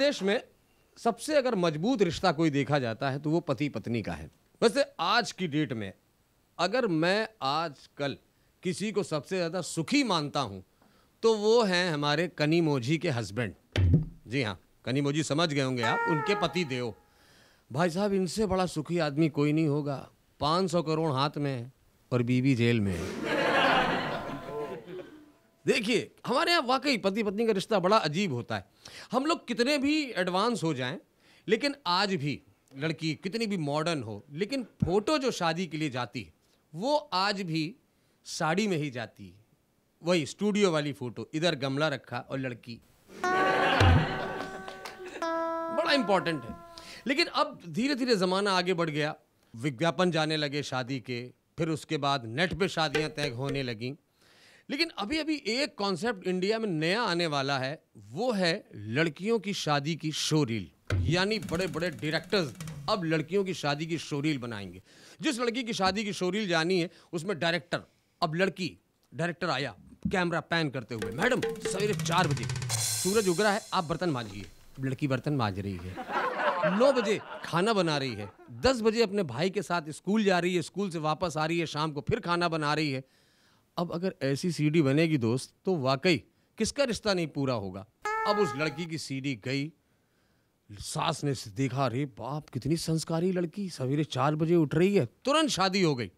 देश में सबसे अगर मजबूत रिश्ता कोई देखा जाता है तो वो पति पत्नी का है वैसे आज की डेट में अगर मैं आज कल किसी को सबसे ज़्यादा सुखी मानता हूँ तो वो हैं हमारे कनी मोझी के हस्बैंड जी हाँ मोझी समझ गए होंगे आप उनके पति देव भाई साहब इनसे बड़ा सुखी आदमी कोई नहीं होगा 500 करोड़ हाथ में और बीवी जेल में है देखिए हमारे यहाँ वाकई पति पत्नी का रिश्ता बड़ा अजीब होता है हम लोग कितने भी एडवांस हो जाएं लेकिन आज भी लड़की कितनी भी मॉडर्न हो लेकिन फ़ोटो जो शादी के लिए जाती है वो आज भी साड़ी में ही जाती है वही स्टूडियो वाली फ़ोटो इधर गमला रखा और लड़की बड़ा इंपॉर्टेंट है लेकिन अब धीरे धीरे ज़माना आगे बढ़ गया विज्ञापन जाने लगे शादी के फिर उसके बाद नेट पे शादियां तय होने लगीं लेकिन अभी अभी एक कॉन्सेप्ट इंडिया में नया आने वाला है वो है लड़कियों की शादी की शोरील यानी बड़े बड़े डायरेक्टर्स अब लड़कियों की शादी की शोरील बनाएंगे जिस लड़की की शादी की शोरील जानी है उसमें डायरेक्टर अब लड़की डायरेक्टर आया कैमरा पैन करते हुए मैडम सवेरे चार बजे सूरज उग रहा है आप बर्तन मांजिए लड़की बर्तन माज रही है नौ बजे खाना बना रही है दस बजे अपने भाई के साथ स्कूल जा रही है स्कूल से वापस आ रही है शाम को फिर खाना बना रही है अब अगर ऐसी सीडी बनेगी दोस्त तो वाकई किसका रिश्ता नहीं पूरा होगा अब उस लड़की की सीडी गई सास ने देखा रे बाप कितनी संस्कारी लड़की सवेरे चार बजे उठ रही है तुरंत शादी हो गई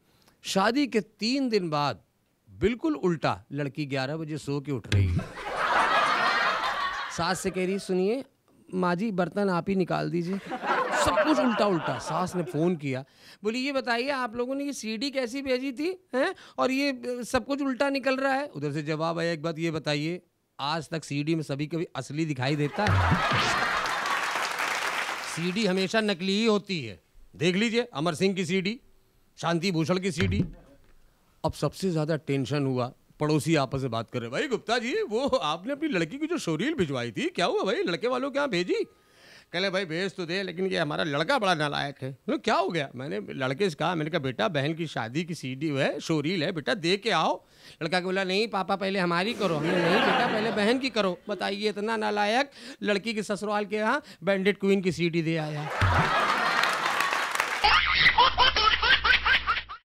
शादी के तीन दिन बाद बिल्कुल उल्टा लड़की ग्यारह बजे सो के उठ रही है सास से कह रही सुनिए माँ जी बर्तन आप ही निकाल दीजिए सब कुछ उल्टा उल्टा सास ने फ़ोन किया बोली ये बताइए आप लोगों ने ये सीडी कैसी भेजी थी हैं और ये सब कुछ उल्टा निकल रहा है उधर से जवाब आया एक बात ये बताइए आज तक सीडी में सभी कभी असली दिखाई देता है सीडी हमेशा नकली ही होती है देख लीजिए अमर सिंह की सीडी शांति भूषण की सीडी अब सबसे ज़्यादा टेंशन हुआ पड़ोसी आपस से बात कर रहे भाई गुप्ता जी वो आपने अपनी लड़की की जो शोरील भिजवाई थी क्या हुआ भाई लड़के वालों के यहाँ भेजी कहले भाई भेज तो दे लेकिन ये हमारा लड़का बड़ा नालायक है तो क्या हो गया मैंने लड़के से कहा मैंने कहा बेटा बहन की शादी की सीडी है शोरील है बेटा दे के आओ लड़का को बोला नहीं पापा पहले हमारी करो हमने नहीं बेटा पहले बहन की करो बताइए इतना नालायक लड़की के ससुराल के यहाँ बैंडेड क्वीन की सीडी दे आया